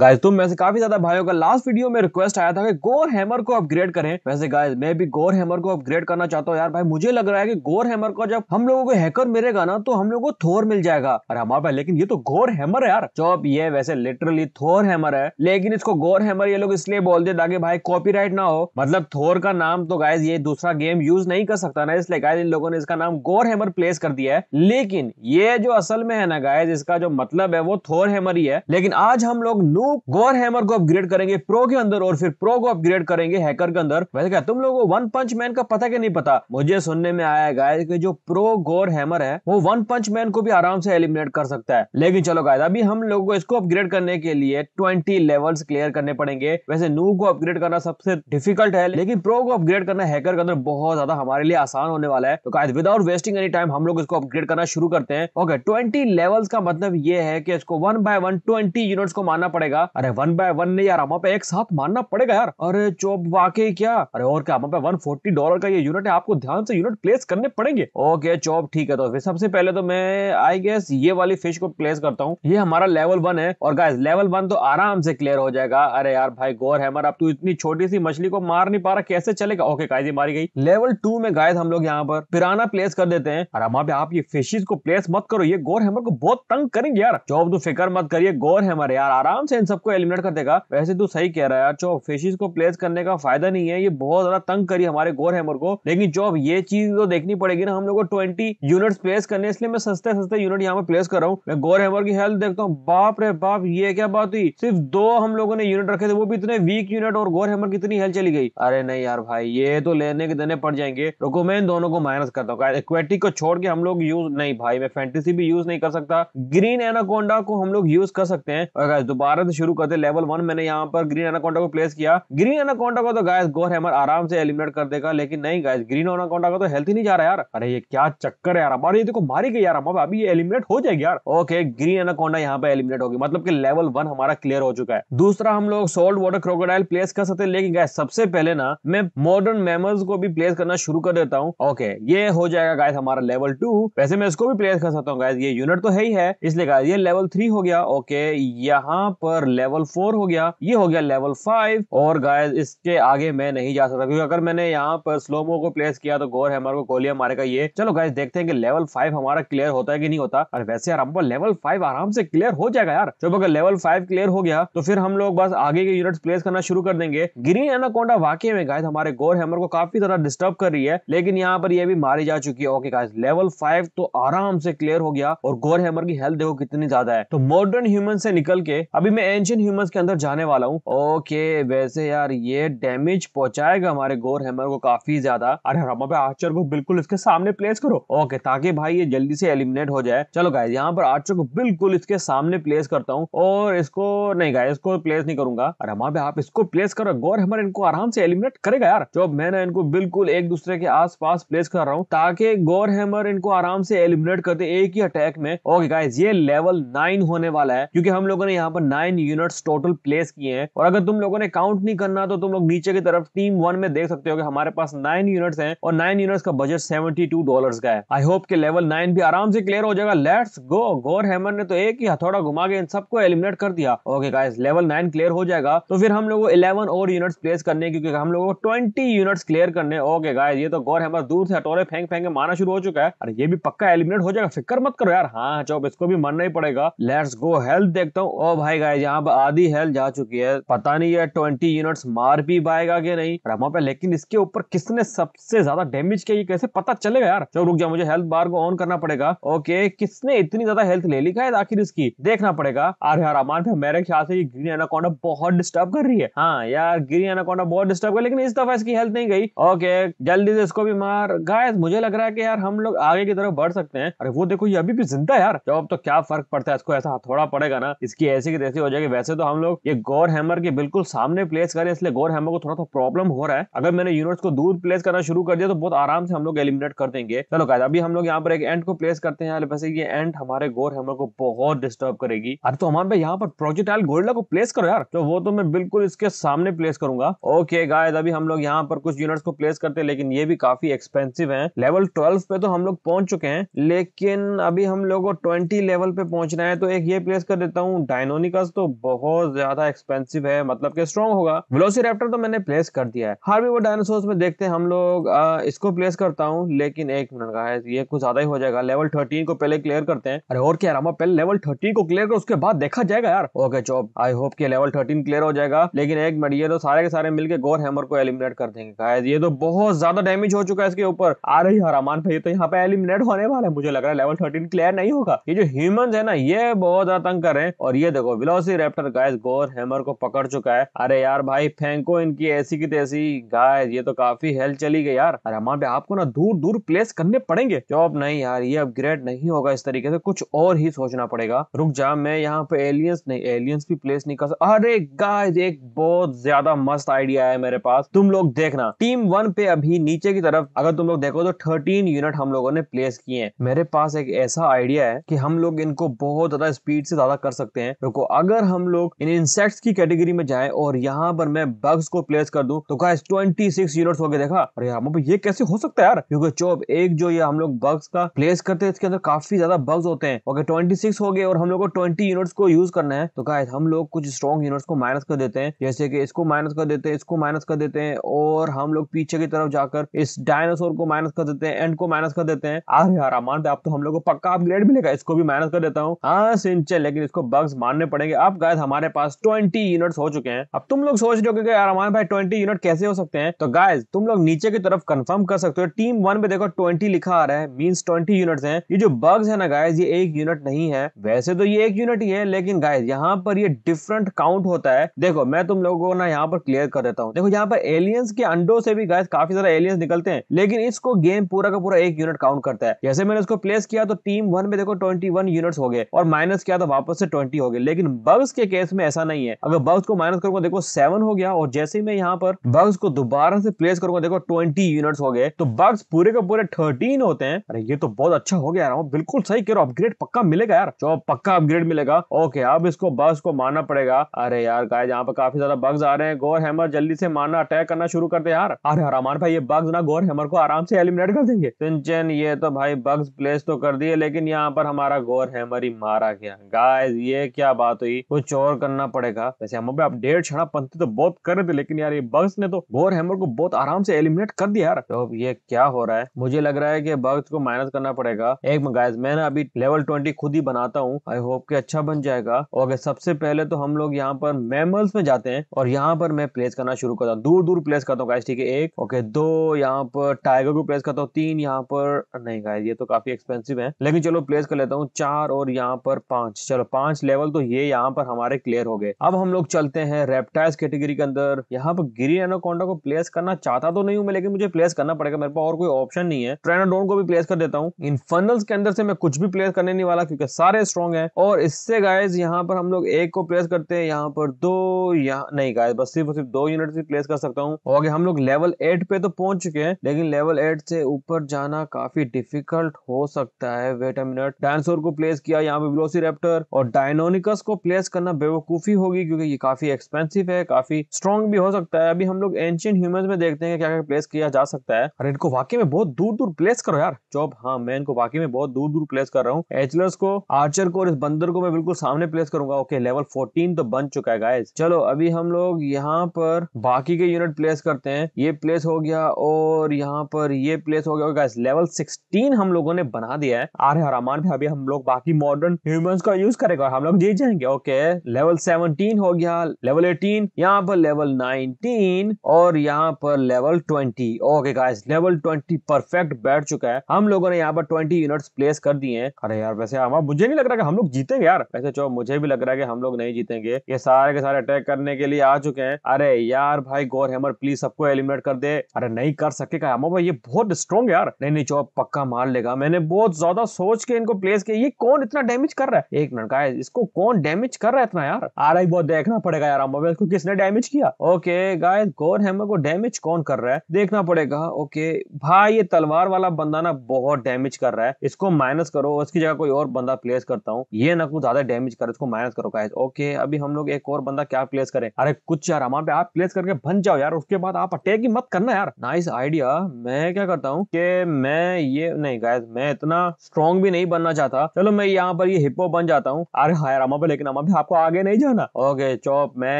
guys तुम में से काफी ज्यादा भाइयों का लास्ट वीडियो में रिक्वेस्ट आया था कि गोर हैमर को अपग्रेड करें वैसे गाइस मैं भी गोर हैमर को अपग्रेड करना चाहता हूँ यार भाई मुझे लग रहा है कि गोर हैमर को जब हम लोगों को हैकर मिलेगा ना तो हम लोग को थोर मिल जाएगा अरे हमारे पास लेकिन ये तो गोर हैमर है यार चौप ये वैसे लिटरली थोर हैमर है लेकिन इसको गोर हैमर ये लोग इसलिए बोलते ताकि भाई कॉपी ना हो मतलब थोर का नाम तो गाइज ये दूसरा गेम यूज नहीं कर सकता ना इसलिए गाय इन लोगों ने इसका नाम गोर हैमर प्लेस कर दिया है लेकिन ये जो असल में है ना गायज इसका जो मतलब है वो थोर हैमर ही है लेकिन आज हम लोग नू वो गोर हैमर को अपग्रेड करेंगे प्रो के अंदर और फिर प्रो को अपग्रेड करेंगे हैकर के अंदर वैसे क्या तुम लोगों वन पंच मैन का पता क्या नहीं पता मुझे सुनने में आया गाय कि जो प्रो गोर हैमर है वो वन पंच मैन को भी आराम से एलिमिनेट कर सकता है लेकिन चलो गाय अभी हम लोगों को इसको अपग्रेड करने के लिए ट्वेंटी लेवल्स क्लियर करने पड़ेंगे वैसे नू को अपग्रेड करना सबसे डिफिकल्ट है लेकिन प्रो को अपग्रेड करना हैकर के अंदर बहुत ज्यादा हमारे लिए आसान होने वाला है तो guys without wasting any time हम लोग इसको अपग्रेड करना शुरू करते हैं ओके ट्वेंटी लेवल्स का मतलब ये है कि इसको one by one twenty units को मानना पड़ेगा लगेगा अरे वन बाय वन नहीं यार हमारे एक साथ मानना पड़ेगा यार अरे चौप वाकई क्या अरे और क्या हमारे वन फोर्टी डॉलर का ये यूनिट है आपको ध्यान से यूनिट प्लेस करने पड़ेंगे ओके चौप ठीक है तो फिर सबसे पहले तो मैं आई गेस ये वाली फिश को प्लेस करता हूँ ये हमारा लेवल वन है और गाय लेवल वन तो आराम से क्लियर हो जाएगा अरे यार भाई गोर हैमर अब तू इतनी छोटी सी मछली को मार नहीं पा रहा कैसे चलेगा ओके गाइज मारी गई लेवल टू में गाय हम लोग यहाँ पर पिराना प्लेस कर देते हैं और हमारे आप ये फिशेज को प्लेस मत करो ये गोर हैमर को बहुत तंग करेंगे यार चौब तो फिक्र मत करिए गोर हैमर यार आराम से सबको एलिमिनेट कर देगा वैसे तू सही कह रहा है जो चौब फेशिस को प्लेस करने का फायदा नहीं है ये बहुत ज्यादा तंग करी हमारे गोर हैमर को लेकिन चौब ये चीज तो देखनी पड़ेगी ना हम लोग को ट्वेंटी यूनिट प्लेस करने इसलिए मैं सस्ते सस्ते यूनिट यहाँ पे प्लेस कर रहा हूँ मैं गोर हैमर की हेल्थ देखता हूँ बाप रे बाप ये क्या बात हुई सिर्फ दो हम लोगों ने यूनिट रखे थे वो भी इतने वीक यूनिट और गोर हैमर इतनी हेल्थ चली गई अरे नहीं यार भाई ये तो लेने के देने पड़ जाएंगे रुको मैं इन दोनों को माइनस करता हूँ एक्वेटिक को छोड़ के हम लोग यूज नहीं भाई मैं फैंटेसी भी यूज नहीं कर सकता ग्रीन एनाकोंडा को हम लोग यूज कर सकते हैं दोबारा शुरू करते लेवल वन मैंने यहाँ पर ग्रीन एनाकोंडा को प्लेस किया ग्रीन एनाकोंडा को तो गायस गोर हैमर आराम से एलिमिनेट कर देगा लेकिन नहीं गायस ग्रीन एनाकोंडा का तो हेल्थ ही नहीं जा रहा यार अरे ये क्या चक्कर है यार हमारे ये देखो मारी गई यार अभी ये एलिमिनेट हो जाएगी यार ओके ग्रीन एनाकोंडा यहाँ पे एलिमिनेट होगी मतलब की लेवल वन हमारा क्लियर हो चुका है दूसरा हम लोग सोल्ट वाटर क्रोकोडाइल प्लेस कर सकते लेकिन गाय सबसे पहले ना मैं मॉडर्न मेमल्स को भी प्लेस करना शुरू कर देता हूँ ओके ये हो जाएगा गाय हमारा लेवल टू वैसे मैं इसको भी प्लेस कर सकता हूँ गाय ये यूनिट तो है ही है इसलिए गाय ये लेवल थ्री हो गया ओके यहाँ पर लेवल फोर हो गया ये हो गया लेवल फाइव और गाय इसके आगे मैं नहीं जा सकता क्योंकि अगर मैंने यहाँ पर स्लोमो को प्लेस किया तो गोर हैमर को गोलिया मारेगा ये चलो गाय देखते हैं कि लेवल फाइव हमारा क्लियर होता है कि नहीं होता और वैसे यार हमको लेवल फाइव आराम से क्लियर हो जाएगा यार जब अगर लेवल फाइव क्लियर हो गया तो फिर हम लोग बस आगे के यूनिट प्लेस करना शुरू कर देंगे ग्रीन एनाकोंडा वाकई में गाय हमारे गोर हैमर को काफी ज्यादा डिस्टर्ब कर रही है लेकिन यहाँ पर यह भी मारी जा चुकी है ओके गाइस लेवल फाइव तो आराम से क्लियर हो गया और गोर हैमर की हेल्थ देखो कितनी ज्यादा है तो मॉडर्न ह्यूमन से निकल के अभी मैं एंशियन ह्यूमंस के अंदर जाने वाला हूँ ओके वैसे यार ये डैमेज पहुंचाएगा हमारे गोर हैमर को काफी ज्यादा अरे रमा पे आर्चर को बिल्कुल इसके सामने प्लेस करो ओके ताकि भाई ये जल्दी से एलिमिनेट हो जाए चलो गाय यहाँ पर आर्चर को बिल्कुल इसके सामने प्लेस करता हूँ और इसको नहीं गाय इसको प्लेस नहीं करूंगा अरे रमा आप इसको प्लेस करो गोर हैमर इनको आराम से एलिमिनेट करेगा यार जो मैं ना इनको बिल्कुल एक दूसरे के आस प्लेस कर रहा हूँ ताकि गोर हैमर इनको आराम से एलिमिनेट कर दे एक ही अटैक में ओके गाय ये लेवल नाइन होने वाला है क्योंकि हम लोगों ने यहाँ पर नाइन यूनिट्स टोटल प्लेस किए हैं और अगर तुम लोगों ने काउंट नहीं करना तो तुम लोग नीचे की तरफ टीम वन में देख सकते हो कि हमारे पास नाइन यूनिट्स हैं और नाइन यूनिट्स का बजट सेवेंटी टू डॉलर का है आई होप के लेवल नाइन भी आराम से क्लियर हो जाएगा लेट्स गो गोर हेमर ने तो एक ही हथौड़ा घुमा के इन सबको एलिमिनेट कर दिया okay guys level nine clear हो जाएगा तो फिर हम लोग इलेवन और यूनिट्स प्लेस करने क्योंकि हम लोग ट्वेंटी यूनिट्स क्लियर करने ओके गाइस ये तो गौर हेमर दूर से हटोरे फेंक फेंक के मारना शुरू हो चुका है और ये भी पक्का एलिमिनेट हो जाएगा फिक्र मत करो यार हाँ चौब इसको भी मरना ही पड़ेगा लेट्स गो हेल्थ देखता हूँ ओ oh, भाई गाय यहाँ पर आधी हेल्थ जा चुकी है पता नहीं है ट्वेंटी यूनिट मार भी पाएगा कि नहीं रमा पे लेकिन इसके ऊपर किसने सबसे ज्यादा डैमेज किया ये कैसे पता चलेगा यार चलो रुक जाओ मुझे हेल्थ बार को ऑन करना पड़ेगा ओके किसने इतनी ज्यादा हेल्थ ले ली है आखिर इसकी देखना पड़ेगा अरे यार अमान पे मेरे ख्याल से ये ग्रीन एनाकोंडा बहुत डिस्टर्ब कर रही है हाँ यार ग्रीन एनाकोंडा बहुत डिस्टर्ब कर लेकिन इस दफा इसकी हेल्थ नहीं गई ओके जल्दी से इसको भी मार गाय मुझे लग रहा है कि यार हम लोग आगे की तरफ बढ़ सकते हैं अरे वो देखो ये अभी भी जिंदा है यार जब तो क्या फर्क पड़ता है इसको ऐसा हथौड़ा पड़ेगा ना इसकी ऐसी की तैसी हो जाएगी जाएगी वैसे तो हम लोग ये गौर हैमर के बिल्कुल सामने प्लेस करें इसलिए गौर हैमर को थोड़ा सा प्रॉब्लम हो रहा है अगर मैंने यूनिट्स को दूर प्लेस करना शुरू कर दिया तो बहुत आराम से हम लोग एलिमिनेट कर देंगे चलो कहते अभी हम लोग यहाँ पर एक एंड को प्लेस करते हैं वैसे ये एंड हमारे गौर हैमर को बहुत डिस्टर्ब करेगी अरे तो हमारे यहाँ पर प्रोजेक्टाइल गोरिल्ला को प्लेस करो यार तो वो तो मैं बिल्कुल इसके सामने प्लेस करूंगा ओके गाय अभी हम लोग यहाँ पर कुछ यूनिट्स को प्लेस करते हैं लेकिन ये भी काफी एक्सपेंसिव है लेवल ट्वेल्व पे तो हम लोग पहुंच चुके हैं लेकिन अभी हम लोग को ट्वेंटी लेवल पे पहुंचना है तो एक ये प्लेस कर देता हूँ डायनोनिकस तो बहुत ज्यादा एक्सपेंसिव है मतलब कि स्ट्रॉन्ग होगा वेलोसी वेलोसिराप्टर तो मैंने प्लेस कर दिया है हार्वी वो डायनासोर में देखते हैं हम लोग आ, इसको प्लेस करता हूँ लेकिन एक मिनट का है ये कुछ ज्यादा ही हो जाएगा लेवल थर्टीन को पहले क्लियर करते हैं अरे और क्या रामा पहले लेवल थर्टीन को क्लियर कर उसके बाद देखा जाएगा यार ओके चौब आई होप कि लेवल थर्टीन क्लियर हो जाएगा लेकिन एक मिनट ये तो सारे के सारे मिलकर गोर हैमर को एलिमिनेट कर देंगे गाइस ये तो बहुत ज्यादा डैमेज हो चुका है इसके ऊपर आ रही हरामान भाई तो यहाँ पे एलिमिनेट होने वाला है मुझे लग रहा है लेवल थर्टीन क्लियर नहीं होगा ये जो ह्यूमन है ना ये बहुत ज्यादा तंग कर रहे हैं और ये देखो velociraptor guys gore hammer को पकड़ चुका है अरे यार भाई फेंको इनकी ऐसी की तैसी गाइस ये तो काफी हेल चली गई यार अरे हमारे आपको ना दूर दूर प्लेस करने पड़ेंगे जॉब नहीं यार ये अपग्रेड नहीं होगा इस तरीके से कुछ और ही सोचना पड़ेगा रुक जा मैं यहाँ पे एलियंस नहीं एलियंस भी प्लेस नहीं कर सकता अरे गाइस एक बहुत ज्यादा मस्त आइडिया है मेरे पास तुम लोग देखना टीम वन पे अभी नीचे की तरफ अगर तुम लोग देखो तो थर्टीन यूनिट हम लोगों ने प्लेस किए हैं मेरे पास एक ऐसा आइडिया है कि हम लोग इनको बहुत ज्यादा स्पीड से ज्यादा कर सकते हैं रुको अगर हम लोग इन इंसेक्ट्स की कैटेगरी में जाएं और यहाँ पर मैं बग्स को प्लेस कर दूं तो क्या ट्वेंटी सिक्स यूनिट्स हो गए देखा और यहाँ पर ये कैसे हो सकता है यार क्योंकि चौब एक जो ये हम लोग बग्स का प्लेस करते हैं इसके अंदर काफी ज्यादा बग्स होते हैं ओके ट्वेंटी सिक्स हो गए और हम लोग को ट्वेंटी यूनिट्स को यूज करना है तो क्या हम लोग कुछ स्ट्रॉन्ग यूनिट्स को माइनस कर देते हैं जैसे कि इसको माइनस कर देते हैं इसको माइनस कर देते हैं और हम लोग पीछे की तरफ जाकर इस डायनासोर को माइनस कर देते हैं एंड को माइनस कर देते हैं अरे यार अमान आप तो हम लोग को पक्का अपग्रेड मिलेगा इसको भी माइनस कर देता हूँ हाँ सिंचल लेकिन इसको बग्स मानने पड़ेंगे आप अब हमारे पास 20 यूनिट्स हो चुके हैं अब तुम लोग सोच रहे हो कि यार हमारे भाई 20 यूनिट कैसे हो सकते हैं तो गाय तुम लोग नीचे की तरफ कंफर्म कर सकते हो टीम वन पे देखो 20 लिखा आ रहा है मीन्स 20 यूनिट्स हैं ये जो बग्स है ना गायज ये एक यूनिट नहीं है वैसे तो ये एक यूनिट ही है लेकिन गायज यहाँ पर ये डिफरेंट काउंट होता है देखो मैं तुम लोगों को ना यहाँ पर क्लियर कर देता हूँ देखो यहाँ पर एलियंस के अंडो से भी गायज काफी सारे एलियंस निकलते हैं लेकिन इसको गेम पूरा का पूरा एक यूनिट काउंट करता है जैसे मैंने इसको प्लेस किया तो टीम वन में देखो ट्वेंटी यूनिट्स हो गए और माइनस किया तो वापस से ट्वेंटी हो गए लेकिन बग बग्स के केस में ऐसा नहीं है अगर बग्स को माइनस करूंगा देखो सेवन हो गया और जैसे ही मैं यहाँ पर बग्स को दोबारा से प्लेस करूंगा देखो ट्वेंटी यूनिट्स हो गए तो बग्स पूरे के पूरे थर्टीन होते हैं अरे ये तो बहुत अच्छा हो गया हाँ, बिल्कुल सही कह रहा हूँ अपग्रेड पक्का मिलेगा यार जो पक्का अपग्रेड मिलेगा ओके अब इसको बग्स को मारना पड़ेगा अरे यार गाइस यहाँ पर काफी ज्यादा बग्स आ रहे हैं गोर हैमर जल्दी से मारना अटैक करना शुरू कर दे यार अरे हरामान भाई ये बग्स ना गोर हैमर को आराम से एलिमिनेट कर देंगे सिंचन ये तो भाई बग्स प्लेस तो कर दिए लेकिन यहाँ पर हमारा गोर हैमर ही मारा गया गाइस ये क्या बात हुई कुछ और करना पड़ेगा वैसे हम आप डेढ़ छड़ा पंथी तो बहुत कर रहे थे लेकिन यार ये बग्स ने तो बोर हैमर को बहुत आराम से एलिमिनेट कर दिया यार तो ये क्या हो रहा है मुझे लग रहा है कि बग्स को माइनस करना पड़ेगा एक गाइस मैंने अभी लेवल ट्वेंटी खुद ही बनाता हूँ आई होप के अच्छा बन जाएगा और सबसे पहले तो हम लोग यहाँ पर मेमल्स में जाते हैं और यहाँ पर मैं प्लेस करना शुरू करता हूँ दूर दूर प्लेस करता हूँ गाइस ठीक है एक ओके दो यहाँ पर टाइगर को प्लेस करता हूँ तीन यहाँ पर नहीं गाइस ये तो काफी एक्सपेंसिव है लेकिन चलो प्लेस कर लेता हूँ चार और यहाँ पर पांच चलो पांच लेवल तो ये यहाँ पर हमारे क्लियर हो गए अब हम लोग चलते हैं रेप्टाइल्स कैटेगरी के अंदर यहाँ पर ग्रीन एनोकोंडा को प्लेस करना चाहता तो नहीं हूँ लेकिन मुझे प्लेस करना पड़ेगा मेरे पास और कोई ऑप्शन नहीं है ट्रेनाडोन को भी प्लेस कर देता हूँ इन फनल्स के अंदर से मैं कुछ भी प्लेस करने नहीं वाला क्योंकि सारे स्ट्रॉन्ग है और इससे गाइज यहाँ पर हम लोग एक को प्लेस करते हैं यहाँ पर दो यहाँ नहीं गाइज बस सिर्फ सिर्फ दो यूनिट से प्लेस कर सकता हूँ और हम लोग लेवल एट पे तो पहुंच चुके हैं लेकिन लेवल एट से ऊपर जाना काफी डिफिकल्ट हो सकता है वेट ए मिनट डायनासोर को प्लेस किया यहाँ पे ब्लोसी रेप्टर और डायनोनिकस को प्लेस इन्वेस्ट करना बेवकूफ़ी होगी क्योंकि ये काफ़ी एक्सपेंसिव है काफ़ी स्ट्रॉन्ग भी हो सकता है अभी हम लोग एंशियंट ह्यूमन में देखते हैं क्या क्या प्लेस किया जा सकता है और इनको वाकई में बहुत दूर दूर प्लेस करो यार जॉब हाँ मैं इनको वाकई में बहुत दूर दूर प्लेस कर रहा हूँ एचलर्स को आर्चर को और इस बंदर को मैं बिल्कुल सामने प्लेस करूंगा ओके लेवल फोर्टीन तो बन चुका है गाइज चलो अभी हम लोग यहाँ पर बाकी के यूनिट प्लेस करते हैं ये प्लेस हो गया और यहाँ पर ये प्लेस हो गया और गाइज लेवल सिक्सटीन हम लोगों ने बना दिया है आर हरामान भी अभी हम लोग बाकी मॉडर्न ह्यूमन का यूज करेगा हम लोग जीत जाएंगे ओके है लेवल 17 हो गया लेवल 18 यहाँ पर लेवल 19 और यहाँ पर level 20 okay guys level 20 perfect बैठ चुका है हम लोगों ने यहाँ पर 20 यूनिट्स प्लेस कर दिए हैं अरे यार वैसे हमारा मुझे नहीं लग रहा कि हम लोग जीतेंगे यार वैसे चो मुझे भी लग रहा है कि हम लोग नहीं जीतेंगे ये सारे के सारे अटैक करने के लिए आ चुके हैं अरे यार भाई गोर हेमर प्लीज सबको एलिमिनेट कर दे अरे नहीं कर सके का भाई ये बहुत स्ट्रॉन्ग यार नहीं नहीं चो पक्का मार लेगा मैंने बहुत ज्यादा सोच के इनको प्लेस किया ये कौन इतना डैमेज कर रहा है एक मिनट का इसको कौन डैमेज कर कर रहा है इतना यार आर बहुत देखना पड़ेगा यार मोबाइल को किसने डैमेज किया ओके गाय गौर हैमर को डैमेज कौन कर रहा है देखना पड़ेगा ओके भाई ये तलवार वाला बंदा ना बहुत डैमेज कर रहा है इसको माइनस करो उसकी जगह कोई और बंदा प्लेस करता हूँ ये ना कुछ ज्यादा डैमेज कर इसको माइनस करो गाय ओके अभी हम लोग एक और बंदा क्या प्लेस करें अरे कुछ यार हमारे पे आप प्लेस करके बन जाओ यार उसके बाद आप अटैक ही मत करना यार नाइस आइडिया मैं क्या करता हूँ कि मैं ये नहीं गाय मैं इतना स्ट्रॉन्ग भी नहीं बनना चाहता चलो मैं यहाँ पर ये हिप्पो बन जाता हूँ अरे हाँ यार हमारे लेकिन हमारे आपको आगे नहीं जाना ओके चौप मैं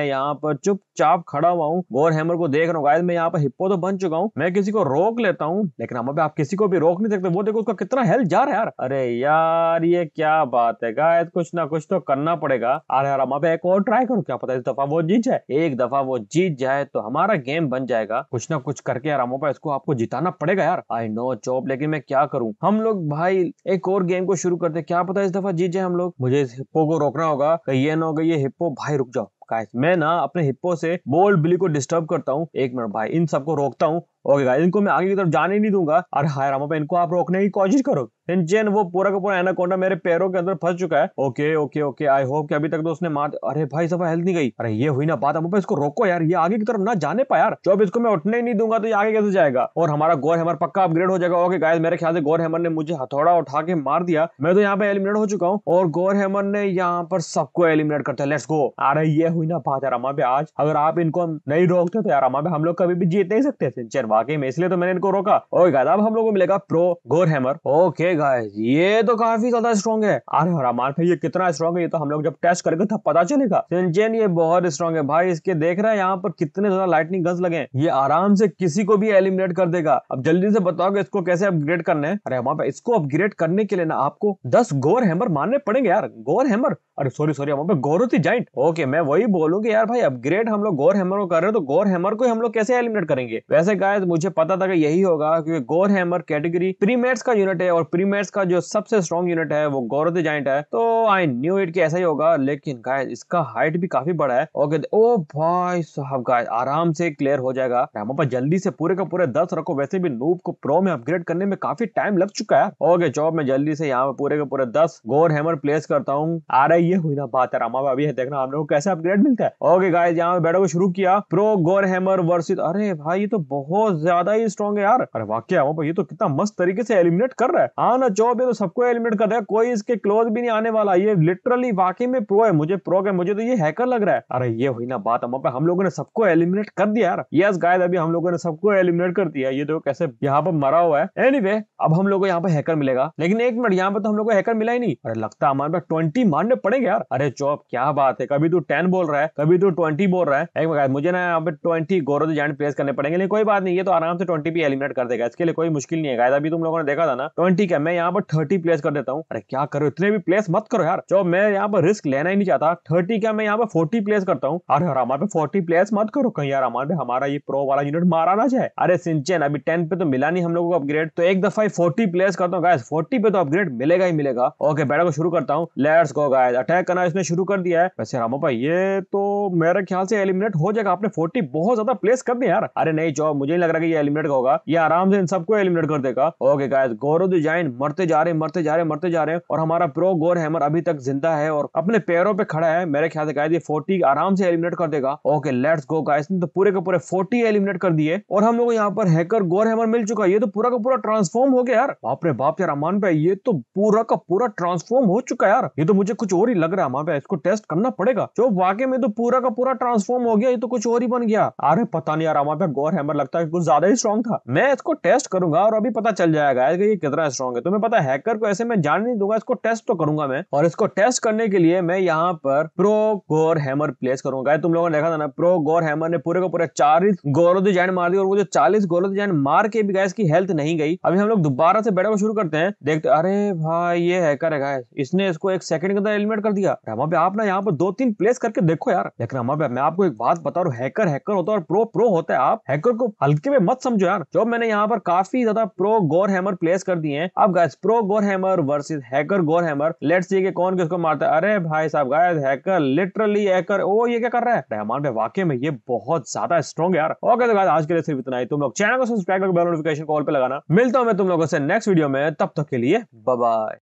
यहाँ पर चुपचाप खड़ा हुआ हूँ गोर हैमर को देख रहा हूँ मैं यहाँ पर हिप्पो तो बन चुका हूँ मैं किसी को रोक लेता हूँ लेकिन हम आप किसी को भी रोक नहीं सकते वो देखो उसका कितना हेल्प जा रहा है यार अरे यार ये क्या बात है गायद कुछ ना कुछ तो करना पड़ेगा अरे यार हमारे एक और ट्राई करो क्या पता इस दफा वो जीत जाए एक दफा वो जीत जाए तो हमारा गेम बन जाएगा कुछ ना कुछ करके यार हमोपा इसको आपको जिताना पड़ेगा यार आई नो चौप लेकिन मैं क्या करूँ हम लोग भाई एक और गेम को शुरू करते क्या पता इस दफा जीत जाए हम लोग मुझे इस हिप्पो को रोकना होगा कि चेन हो गई है हिप्पो भाई रुक जाओ गाइस मैं ना अपने हिप्पो से बोल्ड बिली को डिस्टर्ब करता हूँ एक मिनट भाई इन सबको रोकता हूँ ओके गाइस इनको मैं आगे की तरफ जाने नहीं दूंगा और हाय रामा पे इनको आप रोकने की कोशिश करो इन जेन वो पूरा का पूरा एनाकोंडा मेरे पैरों के अंदर फंस चुका है okay okay okay I hope कि अभी तक तो उसने मार अरे भाई सब हेल्थ नहीं गई अरे ये हुई ना बात अब इसको रोको यार ये आगे की तरफ ना जाने पा यार जब इसको मैं उठने ही नहीं दूंगा तो ये आगे कैसे जाएगा और हमारा गोर हैमर पक्का अपग्रेड हो जाएगा ओके गाइस मेरे ख्याल से गोर हैमर ने मुझे हथौड़ा उठा के मार दिया मैं तो यहाँ पे एलिमिनेट हो चुका हूँ और गोर हैमर ने यहाँ पर सबको एलिमिनेट करता है लेट्स गो अरे ये हुई ना बात यार भी आज अगर आप इनको नहीं रोकते तो यार भी हम लोग कभी भी जीत नहीं सकते थे चल वाकई में इसलिए तो मैंने इनको रोका और गाइस अब हम लोग को मिलेगा pro gore hammer okay guys ये तो काफी ज्यादा स्ट्रॉन्ग है अरे और हमारे भाई ये कितना स्ट्रॉन्ग है ये तो हम लोग जब टेस्ट करेंगे तब पता चलेगा सिंचन ये बहुत स्ट्रॉन्ग है भाई इसके देख रहे हैं यहाँ पर कितने ज्यादा लाइटनिंग गन्स लगे ये आराम से किसी को भी एलिमिनेट कर देगा अब जल्दी से बताओगे इसको कैसे अपग्रेड करना है अरे हमारे इसको अपग्रेड करने के लिए ना आपको दस गोर हैमर मारने पड़ेंगे यार गोर हैमर अरे सॉरी सॉरी हमारे थी जाइंट तो ओके मैं वही बोलूँ कि यार भाई अपग्रेड हम लोग गोर हैमर को कर रहे हैं तो गोर हैमर को हम लोग कैसे एलिमिनेट करेंगे वैसे गाय मुझे पता था कि यही होगा क्योंकि गोर हैमर कैटेगरी प्रीमेट्स का यूनिट है और प्रीमेट्स का जो सबसे स्ट्रॉन्ग यूनिट है वो गौर द जाइंट है तो आई न्यू इट की ऐसा ही होगा लेकिन गाय इसका हाइट भी काफी बड़ा है ओके ओ भाई साहब गाय आराम से क्लियर हो जाएगा यहाँ पर जल्दी से पूरे का पूरे दस रखो वैसे भी नूब को प्रो में अपग्रेड करने में काफी टाइम लग चुका है ओके जॉब में जल्दी से यहाँ पर पूरे के पूरे दस गोर हैमर प्लेस करता हूँ आ रही है हुई ना बात है रामा भाभी है देखना हम लोग कैसे अपग्रेड हेलमेट मिलता है ओके गाइस यहाँ पे बैठो को शुरू किया प्रो गोर हैमर वर्सिस अरे भाई ये तो बहुत ज्यादा ही स्ट्रॉन्ग है यार अरे वाक्य वहां पर ये तो कितना मस्त तरीके से एलिमिनेट कर रहा है हाँ ना चौब ये तो सबको एलिमिनेट कर रहा है कोई इसके क्लोज भी नहीं आने वाला ये लिटरली वाकई में प्रो है मुझे प्रो है मुझे तो ये हैकर लग रहा है अरे ये हुई ना बात वहां पर हम लोगों ने सबको एलिमिनेट कर दिया यार यस गायद अभी हम लोगों ने सबको एलिमिनेट कर दिया ये देखो कैसे यहाँ पर मरा हुआ है एनी anyway, अब हम लोग को यहाँ पे हैकर मिलेगा लेकिन एक मिनट यहाँ पे तो हम लोग को हैकर मिला ही नहीं अरे लगता है हमारे पास ट्वेंटी मारने पड़ेंगे यार अरे चौब क्या बात है कभी तू तो टेन बोल रहा है कभी तो ट्वेंटी बोल रहा है मुझे ना यहाँ पे ट्वेंटी गोरो जैंड प्लेस करने पड़ेंगे लेकिन कोई बात नहीं है तो आराम से ट्वेंटी भी एलिमिनेट कर देगा इसके लिए कोई मुश्किल नहीं है गायद अभी तुम लोगों ने देखा था ना ट्वेंटी का मैं यहाँ पर थर्टी प्लेस कर देता हूँ अरे क्या करो इतने भी प्लेस मत करो यार जो मैं यहाँ पर रिस्क लेना ही नहीं चाहता थर्टी का मैं यहाँ पर फोर्टी प्लेस करता हूँ अरे यार हमारे पे फोर्टी प्लेस मत करो कहीं यार हमारे हमारा ये प्रो वाला यूनिट मारा ना जाए अरे सिंचन अभी टेन पे तो मिला नहीं हम लोगों को अपग्रेड तो एक दफा ही फोर्टी प्लेस करता हूँ गायस फोर्टी पे तो अपग्रेड मिलेगा ही मिलेगा ओके बैठा को शुरू करता हूँ लेट्स गो गायस अटैक करना इसने शुरू कर दिया है वैसे रामो भाई ये तो मेरे ख्याल से एलिमिनेट हो जाएगा आपने फोर्टी बहुत ज्यादा प्लेस कर दिया यार अरे नहीं जॉब मुझे नहीं लग रहा कि ये एलिमिनेट होगा ये आराम से इन सबको एलिमिनेट कर देगा ओके गाइस गौरव द जाइन मरते जा रहे मरते जा रहे मरते जा रहे हैं और हमारा प्रो गोर हैमर अभी तक जिंदा है और अपने पैरों पे खड़ा है मेरे ख्याल से गाइस ये फोर्टी आराम से एलिमिनेट कर देगा ओके लेट्स गो गाइस तो पूरे के पूरे फोर्टी एलिमिनेट कर दिए और हम लोग यहाँ पर हैकर गोर हैमर मिल चुका है ये तो पूरा का पूरा ट्रांसफॉर्म हो गया यार बाप रे बाप यार अमान पे ये तो पूरा का पूरा ट्रांसफॉर्म हो चुका है यार ये तो मुझे कुछ और ही लग रहा है अमान पे इसको टेस्ट करना पड़ेगा जो वाकई गेम ये तो पूरा का पूरा ट्रांसफॉर्म हो गया ये तो कुछ और ही बन गया अरे पता नहीं यार वहां पे गौर हैमर लगता है कुछ ज्यादा ही स्ट्रॉन्ग था मैं इसको टेस्ट करूंगा और अभी पता चल जाएगा कि ये कितना स्ट्रॉन्ग है तुम्हें पता हैकर को ऐसे मैं जान नहीं दूंगा इसको टेस्ट तो करूंगा मैं और इसको टेस्ट करने के लिए मैं यहाँ पर प्रो गोर हैमर प्लेस करूंगा तुम लोगों ने देखा था ना प्रो गोर हैमर ने पूरे का पूरा चालीस गोलोदी जैन मार दी और वो जो चालीस गोलोदी जैन मार के भी गाय की हेल्थ नहीं गई अभी हम लोग दोबारा से बैठे को शुरू करते हैं देखते अरे भाई ये हैकर है गाय इसने इसको एक सेकंड के अंदर एलिमिनेट कर दिया पे आप ना यहाँ पर दो तीन प्लेस करके देखो यार लेकिन अब मैं आपको एक बात बता रहा हूँ हैकर हैकर होता है और प्रो प्रो होता है आप हैकर को हल्के में मत समझो यार जो मैंने यहाँ पर काफी ज्यादा प्रो गोर हैमर प्लेस कर दिए हैं अब guys pro gore hammer versus hacker gore hammer let see के कौन किसको मारता है अरे भाई साहब गाइस हैकर लिटरली हैकर ओ ये क्या कर रहा है रहमान भाई वाकई में ये बहुत ज्यादा स्ट्रॉन्ग यार ओके तो गाइस आज के लिए सिर्फ इतना ही तुम लोग चैनल को सब्सक्राइब करके बेल नोटिफिकेशन कॉल पे लगाना मिलता हूँ मैं तुम लोगों से नेक्स्ट वीडियो में तब तक के लिए बाय